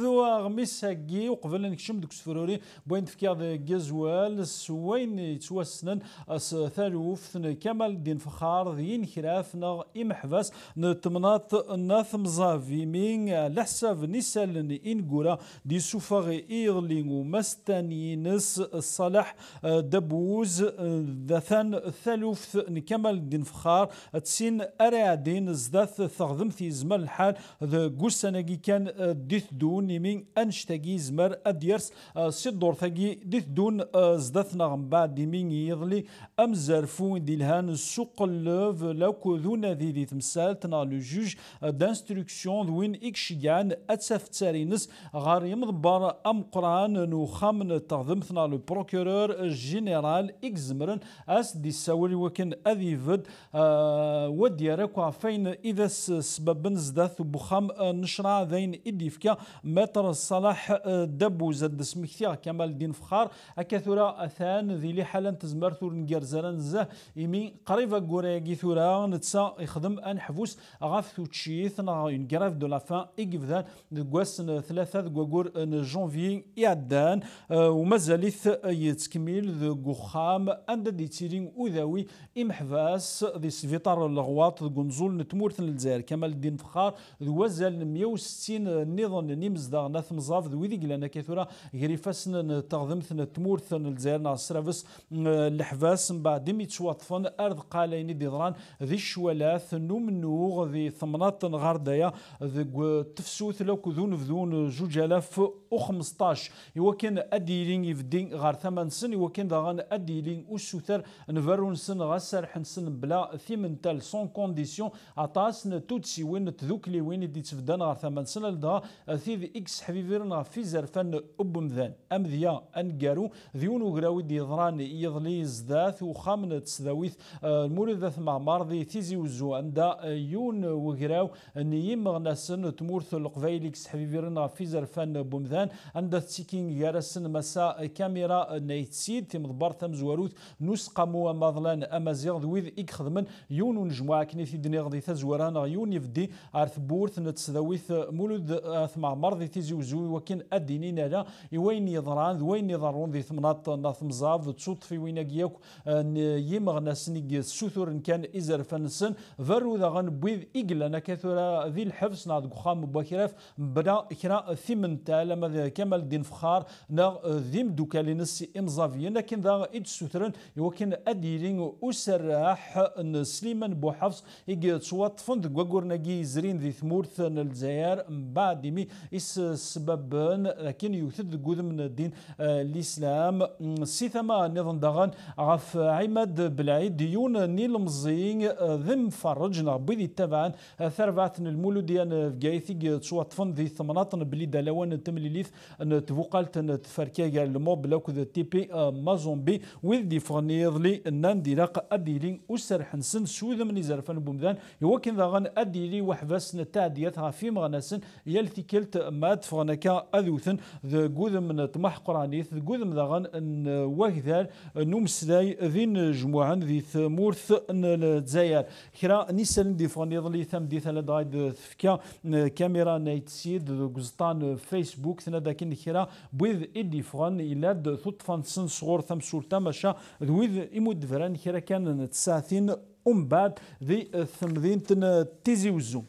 ذو غميس هكي وقبل نكشم دوك سفروري بوين تفكي هذا كازوال سوين يتوسنن ثالوف كمال الدين فخار ذين خراف نغ إمحفاس نتمنات ناثم زافي مين لحساب نسال إنقورا دي سوفاغ إيغلين ومستانينس صالح دبوز ذاثان ثالوف كمال الدين فخار تسين أرادين زداث ثغذم في زمان الحال ذا قوساناكي كان ديث دون هوني مين أنشتاجي زمر أديرس آه، سدور ثقي ديت دون آه، زدثنا غم بعد مين يضلي أم زرفون دي الهان السوق اللوف لو كذونا ذي ذي تمثال تنا لو جوج آه، دانستركسيون دوين إكشيان أتسف تسارينس غار يمضبار أم قرآن نو خامن تغذمثنا لو بروكورور جينيرال إكزمرن أس دي ساوري وكن أذي فد وديا راكو وعفين إذا سبب زدث بخام نشرع ذين إديفكا متر صلاح آه، دبو زد سمكتيا كمال الدين فخار أكثر أثان ذي لي حالا تزمر ثور نقر زلان زه إمي قريبا قوريقي ثورا نتسا يخدم أن حفوس غاف توتشيث نا ينقراف دو لافان اي ذان دقواس ثلاثة دقواقور جونفي يعدان آه، ومازاليث آه، يتكمل ذو خام أند دي تيرين ام إمحفاس ذي سفيطار الغواط ذو نتمورث للجزائر كمال الدين فخار ذو وزال 160 نظام نمز نزدا نث مزاف ذوي ذي قلنا كثرة غير فسن تقدم ثنا تمور ثنا الجزائر ناصر بس الحفاس بعد دمي تشوطفن أرض قالين ديدران ذي شوالات نوم نوغ ذي ثمنات غردايا ذي تفسوث لو كذون فذون جوج الاف و 15 يو كان اديلين يفدين غار ثمان سن يو كان داغان اديلين و نفرون سن غسر حنسن بلا ثمن تال سون كونديسيون عطاسن توتسي وين تذوك لي وين دي غار ثمان سن لدا ثيذ إكس حبيبيرنا في زرفان أبمذان أمذيا أنقارو ديون دي ديضران يضلي زداث وخامنة تسداويث آه، المولد مع مرضي تيزي وزو عند آه، يون وغراو نيم غناسن تمورث القبايل إكس حبيبيرنا في زرفان مذان عند تيكين غارسن مسا كاميرا نيتسيد تمضبار تمزواروث نسقى مواضلان أمازيغ ذويذ إك خدمن يون ونجمع كني دنيا غدي تزوران يون يفدي عرث بورث نتسداويث مولد اثمع آه، مرضي تيزي وزوي وكان ادينين على وين يضران وين يضرون ذي ثمنات نا ثمزاف تشوط في وين ياك آه، يمغنا سنيك سوثور كان إزرفنسن فرو ذا غنبويذ انا كثر ذي الحفظ ناد قخام بكراف بدا كرا ثمن لما كمال دين فخار نا ذيم دوكا لنس إمزافيا لكن ذا إد سوثرن وكن اديني اسراح سليمان بوحفص إيجي تشوات فند وقور نجي زرين ذي ثمورث الجزائر بعد مي إس سبب لكن يوثد دي من الدين آه، الإسلام سيثما نظن داغان عف عمد بالعيد ديون نيل مزين آه، ذم فرج نغبي ذي تبعا المولودية المولوديان آه، في قايثي تشوطفن ذي ثمناطن بلي دلوان تمليليث تفوقالت تفركيا الموب لوكذ تيبي مازومبي ويذ دي فغنيض لي نان ديراق أديلين أسر حنسن سوذ من زرفان بومدان يوكن ذاغان أديلي وحفاسن تعديات غافي مغنسن يلثي كلت مات فرنكا أذوثن ذا قذم من طمح قرانيث ذا قذم ذاغن ان نومس داي ذين جموعا ذي ثمورث الجزائر كرا نسال دي فغني ظلي ثم دي ثلاث داي ثفكا كاميرا نايت سيد قزطان فيسبوك ثنا داكن كرا بوذ إدي فغن إلا ثطفان سن صغور ثم سورتا ماشا ذويذ إمود فران كرا كان نتساثين أم بعد ذي ثمذين تيزي وزو